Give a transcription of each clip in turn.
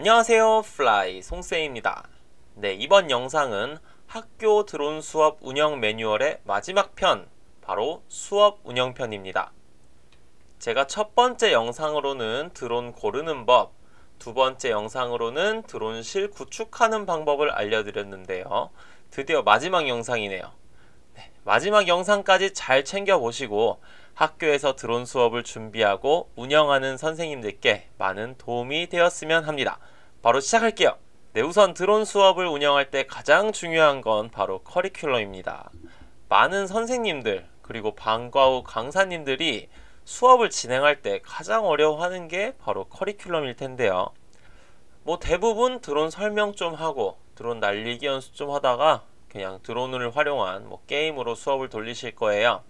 안녕하세요 플라이 송쌤입니다 네 이번 영상은 학교 드론 수업 운영 매뉴얼의 마지막 편 바로 수업 운영편입니다 제가 첫 번째 영상으로는 드론 고르는 법, 두 번째 영상으로는 드론실 구축하는 방법을 알려드렸는데요. 드디어 마지막 영상이네요. 네, 마지막 영상까지 잘 챙겨보시고 학교에서 드론 수업을 준비하고 운영하는 선생님들께 많은 도움이 되었으면 합니다. 바로 시작할게요. 네, 우선 드론 수업을 운영할 때 가장 중요한 건 바로 커리큘럼입니다. 많은 선생님들 그리고 방과 후 강사님들이 수업을 진행할 때 가장 어려워하는 게 바로 커리큘럼일 텐데요. 뭐 대부분 드론 설명 좀 하고 드론 날리기 연습 좀 하다가 그냥 드론을 활용한 뭐 게임으로 수업을 돌리실 거예요.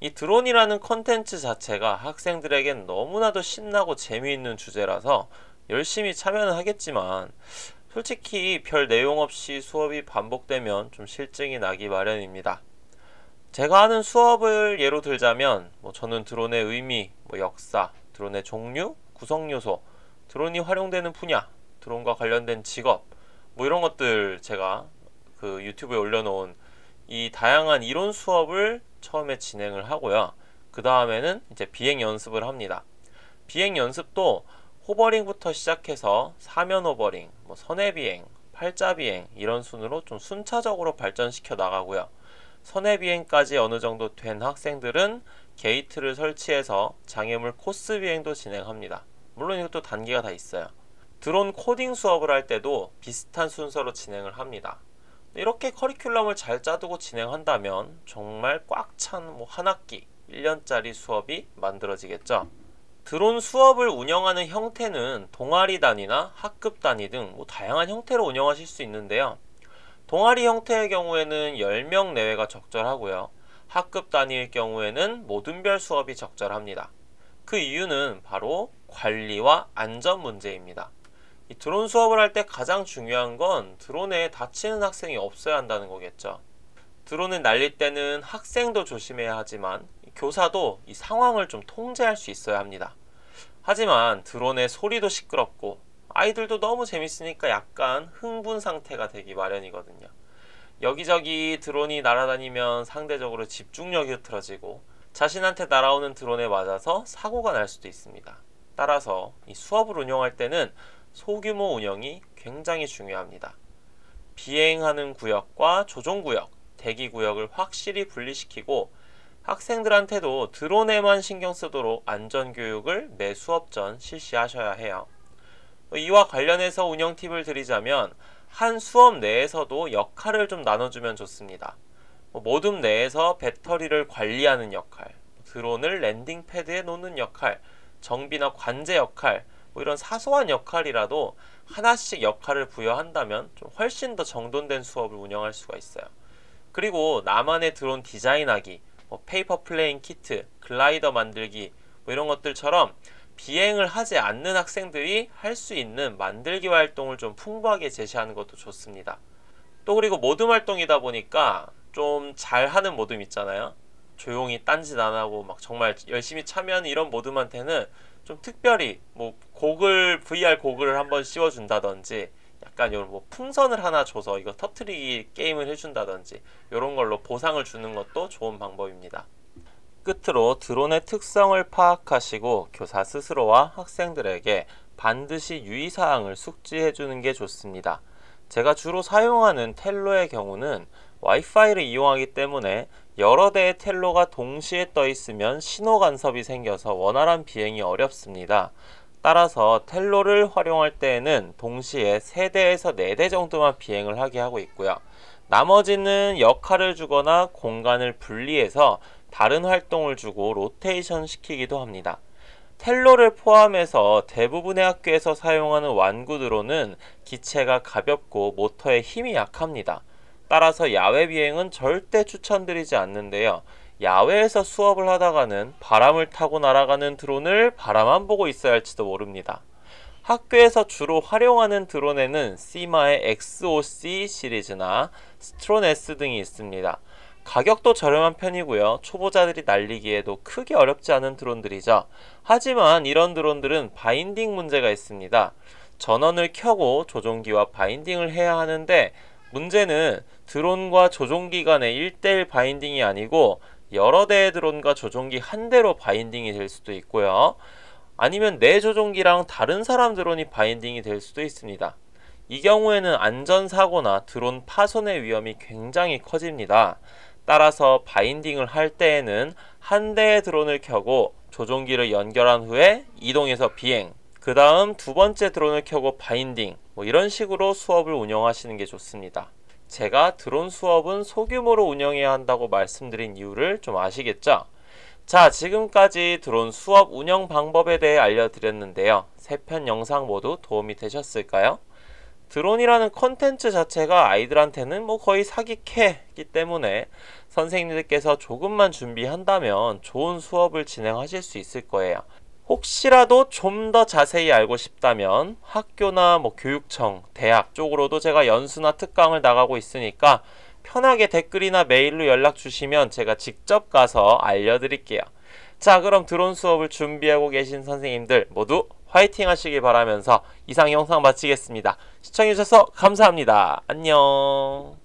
이 드론이라는 컨텐츠 자체가 학생들에겐 너무나도 신나고 재미있는 주제라서 열심히 참여는 하겠지만 솔직히 별 내용 없이 수업이 반복되면 좀 실증이 나기 마련입니다. 제가 하는 수업을 예로 들자면 뭐 저는 드론의 의미, 뭐 역사, 드론의 종류, 구성 요소, 드론이 활용되는 분야, 드론과 관련된 직업, 뭐 이런 것들 제가 그 유튜브에 올려놓은 이 다양한 이론 수업을 처음에 진행을 하고요. 그 다음에는 이제 비행 연습을 합니다. 비행 연습도 호버링부터 시작해서 사면 호버링, 뭐 선해 비행, 팔자 비행 이런 순으로 좀 순차적으로 발전시켜 나가고요. 선해 비행까지 어느 정도 된 학생들은 게이트를 설치해서 장애물 코스 비행도 진행합니다. 물론 이것도 단계가 다 있어요. 드론 코딩 수업을 할 때도 비슷한 순서로 진행을 합니다. 이렇게 커리큘럼을 잘 짜두고 진행한다면 정말 꽉찬뭐한 학기 1년짜리 수업이 만들어지겠죠. 드론 수업을 운영하는 형태는 동아리 단위나 학급 단위 등뭐 다양한 형태로 운영하실 수 있는데요. 동아리 형태의 경우에는 10명 내외가 적절하고요. 학급 단위일 경우에는 모든 별 수업이 적절합니다. 그 이유는 바로 관리와 안전 문제입니다. 이 드론 수업을 할 때 가장 중요한 건 드론에 다치는 학생이 없어야 한다는 거겠죠. 드론을 날릴 때는 학생도 조심해야 하지만 교사도 이 상황을 좀 통제할 수 있어야 합니다. 하지만 드론의 소리도 시끄럽고 아이들도 너무 재밌으니까 약간 흥분 상태가 되기 마련이거든요. 여기저기 드론이 날아다니면 상대적으로 집중력이 흐트러지고 자신한테 날아오는 드론에 맞아서 사고가 날 수도 있습니다. 따라서 이 수업을 운영할 때는 소규모 운영이 굉장히 중요합니다. 비행하는 구역과 조종 구역, 대기 구역을 확실히 분리시키고 학생들한테도 드론에만 신경 쓰도록 안전 교육을 매 수업 전 실시하셔야 해요. 이와 관련해서 운영 팁을 드리자면 한 수업 내에서도 역할을 좀 나눠주면 좋습니다. 뭐 모둠 내에서 배터리를 관리하는 역할, 드론을 랜딩 패드에 놓는 역할, 정비나 관제 역할, 뭐 이런 사소한 역할이라도 하나씩 역할을 부여한다면 좀 훨씬 더 정돈된 수업을 운영할 수가 있어요. 그리고 나만의 드론 디자인하기, 뭐 페이퍼 플레잉 키트, 글라이더 만들기 뭐 이런 것들처럼 비행을 하지 않는 학생들이 할 수 있는 만들기 활동을 좀 풍부하게 제시하는 것도 좋습니다. 또 그리고 모둠 활동이다 보니까 좀 잘하는 모둠 있잖아요. 조용히 딴짓 안 하고 막 정말 열심히 참여하는 이런 모둠한테는 좀 특별히 뭐 곡을 VR 고글을 한번 씌워준다든지 약간 요런 뭐 풍선을 하나 줘서 이거 터트리기 게임을 해준다든지 이런 걸로 보상을 주는 것도 좋은 방법입니다. 끝으로 드론의 특성을 파악하시고 교사 스스로와 학생들에게 반드시 유의사항을 숙지해주는 게 좋습니다. 제가 주로 사용하는 텔로의 경우는 와이파이를 이용하기 때문에 여러 대의 텔로가 동시에 떠 있으면 신호 간섭이 생겨서 원활한 비행이 어렵습니다. 따라서 텔로를 활용할 때에는 동시에 3대에서 4대 정도만 비행을 하게 하고 있고요. 나머지는 역할을 주거나 공간을 분리해서 다른 활동을 주고 로테이션 시키기도 합니다. 텔로를 포함해서 대부분의 학교에서 사용하는 완구 드론은 기체가 가볍고 모터에 힘이 약합니다. 따라서 야외 비행은 절대 추천드리지 않는데요. 야외에서 수업을 하다가는 바람을 타고 날아가는 드론을 바라만 보고 있어야 할지도 모릅니다. 학교에서 주로 활용하는 드론에는 시마의 XOC 시리즈나 스트론S 등이 있습니다. 가격도 저렴한 편이고요. 초보자들이 날리기에도 크게 어렵지 않은 드론들이죠. 하지만 이런 드론들은 바인딩 문제가 있습니다. 전원을 켜고 조종기와 바인딩을 해야 하는데 문제는 드론과 조종기 간의 일대일 바인딩이 아니고 여러 대의 드론과 조종기 한 대로 바인딩이 될 수도 있고요. 아니면 내 조종기랑 다른 사람 드론이 바인딩이 될 수도 있습니다. 이 경우에는 안전사고나 드론 파손의 위험이 굉장히 커집니다. 따라서 바인딩을 할 때에는 한 대의 드론을 켜고 조종기를 연결한 후에 이동해서 비행, 그 다음 두 번째 드론을 켜고 바인딩, 뭐 이런 식으로 수업을 운영하시는 게 좋습니다. 제가 드론 수업은 소규모로 운영해야 한다고 말씀드린 이유를 좀 아시겠죠? 자, 지금까지 드론 수업 운영 방법에 대해 알려드렸는데요. 세 편 영상 모두 도움이 되셨을까요? 드론이라는 컨텐츠 자체가 아이들한테는 뭐 거의 사기캐기 때문에 선생님들께서 조금만 준비한다면 좋은 수업을 진행하실 수 있을 거예요. 혹시라도 좀 더 자세히 알고 싶다면 학교나 뭐 교육청, 대학 쪽으로도 제가 연수나 특강을 나가고 있으니까 편하게 댓글이나 메일로 연락 주시면 제가 직접 가서 알려드릴게요. 자, 그럼 드론 수업을 준비하고 계신 선생님들 모두 화이팅 하시길 바라면서 이상 영상 마치겠습니다. 시청해주셔서 감사합니다. 안녕.